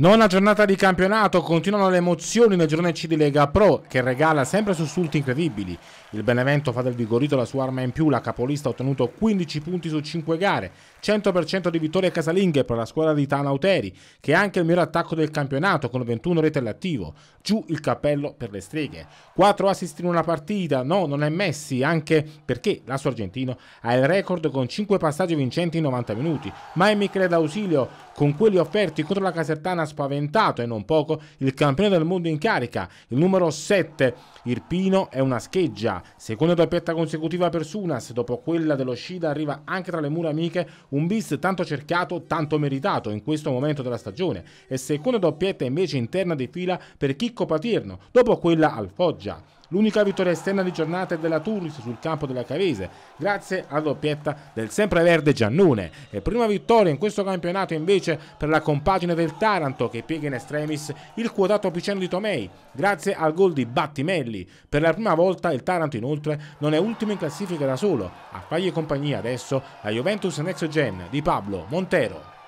Nona giornata di campionato, continuano le emozioni nel girone C di Lega Pro che regala sempre sussulti incredibili. Il Benevento fa del Vigorito la sua arma in più, la capolista ha ottenuto 15 punti su 5 gare, 100% di vittorie casalinghe per la squadra di Tanauteri, che è anche il miglior attacco del campionato con 21 rete all'attivo. Giù il cappello per le streghe. 4 assist in una partita, no, non è Messi, anche perché l'asso argentino ha il record con 5 passaggi vincenti in 90 minuti. Ma è Michele D'Ausilio con quelli offerti contro la Casertana spaventato e non poco il campione del mondo in carica, il numero 7. Irpino è una scheggia, seconda doppietta consecutiva per Sunas, dopo quella dello Shida arriva anche tra le mura amiche un bis tanto cercato, tanto meritato in questo momento della stagione e seconda doppietta invece interna di fila per Chicco Paterno, dopo quella al Foggia. L'unica vittoria esterna di giornata è della Turris sul campo della Cavese, grazie alla doppietta del sempreverde Giannone. E prima vittoria in questo campionato invece per la compagine del Taranto che piega in estremis il quotato Piceno di Tomei, grazie al gol di Battimelli. Per la prima volta il Taranto inoltre non è ultimo in classifica da solo, a fargli compagnia adesso la Juventus Next Gen di Pablo Montero.